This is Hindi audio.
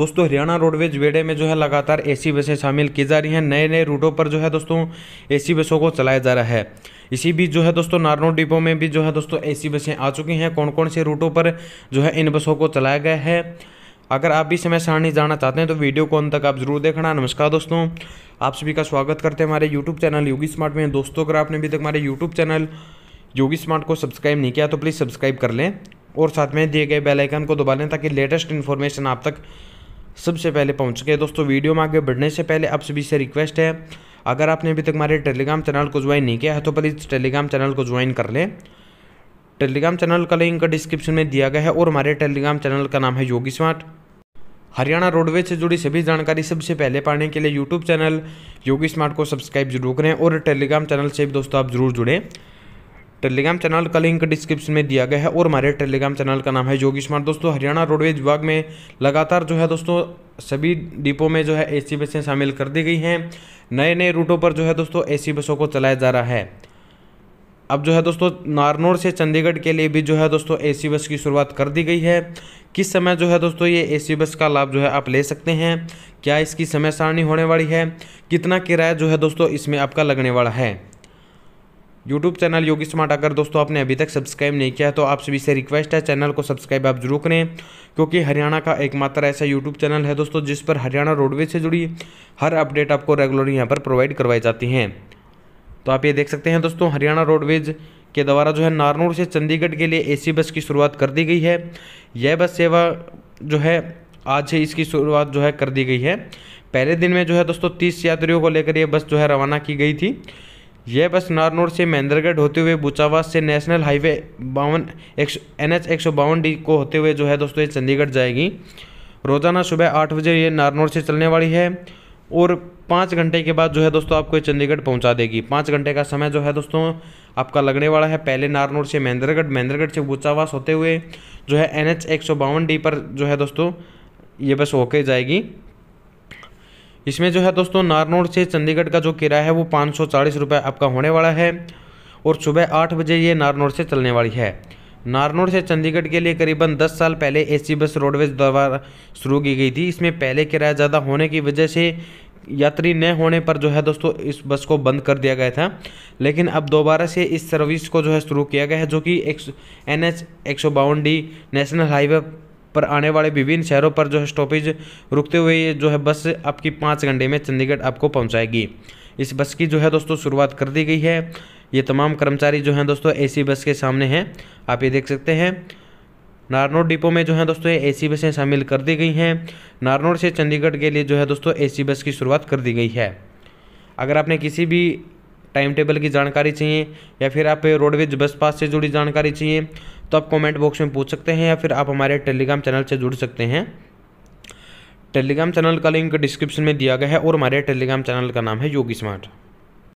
दोस्तों हरियाणा रोडवेज बेड़े में जो है लगातार एसी बसें शामिल की जा रही हैं नए नए रूटों पर जो है दोस्तों एसी बसों को चलाया जा रहा है इसी बीच जो है दोस्तों नारनो डिपो में भी जो है दोस्तों एसी बसें आ चुकी हैं कौन कौन से रूटों पर जो है इन बसों को चलाया गया है अगर आप भी समय सारणी जानना चाहते हैं तो वीडियो को अंत तक आप जरूर देखना नमस्कार दोस्तों आप सभी का स्वागत करते हैं हमारे यूट्यूब चैनल योगी स्मार्ट में दोस्तों अगर आपने अभी तक हमारे यूट्यूब चैनल योगी स्मार्ट को सब्सक्राइब नहीं किया तो प्लीज़ सब्सक्राइब कर लें और साथ में दिए गए बेलाइकन को दबा लें ताकि लेटेस्ट इन्फॉर्मेशन आप तक सबसे पहले पहुंच गए दोस्तों वीडियो में आगे बढ़ने से पहले आप सभी से रिक्वेस्ट है अगर आपने अभी तक हमारे टेलीग्राम चैनल को ज्वाइन नहीं किया है तो प्लीज़ टेलीग्राम चैनल को ज्वाइन कर लें टेलीग्राम चैनल का लिंक डिस्क्रिप्शन में दिया गया है और हमारे टेलीग्राम चैनल का नाम है योगी स्मार्ट हरियाणा रोडवेज से जुड़ी सभी जानकारी सबसे पहले पाने के लिए यूट्यूब चैनल योगी स्मार्ट को सब्सक्राइब जरूर करें और टेलीग्राम चैनल से भी दोस्तों आप जरूर जुड़ें टेलीग्राम चैनल का लिंक डिस्क्रिप्शन में दिया गया है और हमारे टेलीग्राम चैनल का नाम है योगी स्मार्ट दोस्तों हरियाणा रोडवेज विभाग में लगातार जो है दोस्तों सभी डिपो में जो है ए बसें शामिल कर दी गई हैं नए नए रूटों पर जो है दोस्तों ए बसों को चलाया जा रहा है अब जो है दोस्तों नारनौर से चंडीगढ़ के लिए भी जो है दोस्तों एसी बस की शुरुआत कर दी गई है किस समय जो है दोस्तों ये एसी बस का लाभ जो है आप ले सकते हैं क्या इसकी समय सारणी होने वाली है कितना किराया जो है दोस्तों इसमें आपका लगने वाला है यूट्यूब चैनल योगी स्मार्ट अगर दोस्तों आपने अभी तक सब्सक्राइब नहीं किया है तो आप सभी से रिक्वेस्ट है चैनल को सब्सक्राइब आप जरूर करें क्योंकि हरियाणा का एकमात्र ऐसा यूट्यूब चैनल है दोस्तों जिस पर हरियाणा रोडवेज से जुड़ी हर अपडेट आपको रेगुलर यहाँ पर प्रोवाइड करवाई जाती हैं तो आप ये देख सकते हैं दोस्तों हरियाणा रोडवेज के द्वारा जो है नारनूर से चंडीगढ़ के लिए ए बस की शुरुआत कर दी गई है यह बस सेवा जो है आज से इसकी शुरुआत जो है कर दी गई है पहले दिन में जो है दोस्तों तीस यात्रियों को लेकर यह बस जो है रवाना की गई थी यह बस नारनौर से महेंद्रगढ़ होते हुए बुचावास से नेशनल हाईवे बावन एक एन एच एक सौ बावन डी को होते हुए जो है दोस्तों ये चंडीगढ़ जाएगी रोज़ाना सुबह आठ बजे ये नारनौर से चलने वाली है और पाँच घंटे के बाद जो है दोस्तों आपको ये चंडीगढ़ पहुंचा देगी पाँच घंटे का समय जो है दोस्तों आपका लगने वाला है पहले नारनौर से महेंद्रगढ़ महेंद्रगढ़ से बुचावास होते हुए जो है एन एच एक सौ बावन डी पर जो है दोस्तों ये बस होके जाएगी इसमें जो है दोस्तों नारनौर से चंडीगढ़ का जो किराया है वो पाँच सौ आपका होने वाला है और सुबह आठ बजे ये नारनौर से चलने वाली है नारनौर से चंडीगढ़ के लिए करीबन 10 साल पहले एसी बस रोडवेज द्वारा शुरू की गई थी इसमें पहले किराया ज़्यादा होने की वजह से यात्री न होने पर जो है दोस्तों इस बस को बंद कर दिया गया था लेकिन अब दोबारा से इस सर्विस को जो है शुरू किया गया है जो कि एक एन एच एक सौ बावन डी नेशनल हाईवे पर आने वाले विभिन्न शहरों पर जो है स्टॉपेज रुकते हुए ये जो है बस आपकी पाँच घंटे में चंडीगढ़ आपको पहुँचाएगी इस बस की जो है दोस्तों शुरुआत कर दी गई है ये तमाम कर्मचारी जो हैं दोस्तों ए बस के सामने हैं आप ये देख सकते हैं नारनोड़ डिपो में जो है दोस्तों ए सी बसें शामिल कर दी गई हैं नारनोड़ से चंडीगढ़ के लिए जो है दोस्तों ए सी बस की शुरुआत कर दी गई है अगर आपने किसी भी टाइम टेबल की जानकारी चाहिए या फिर आप रोडवेज बस पास से जुड़ी जानकारी चाहिए तो आप कमेंट बॉक्स में पूछ सकते हैं या फिर आप हमारे टेलीग्राम चैनल से जुड़ सकते हैं टेलीग्राम चैनल का लिंक डिस्क्रिप्शन में दिया गया है और हमारे टेलीग्राम चैनल का नाम है योगी स्मार्ट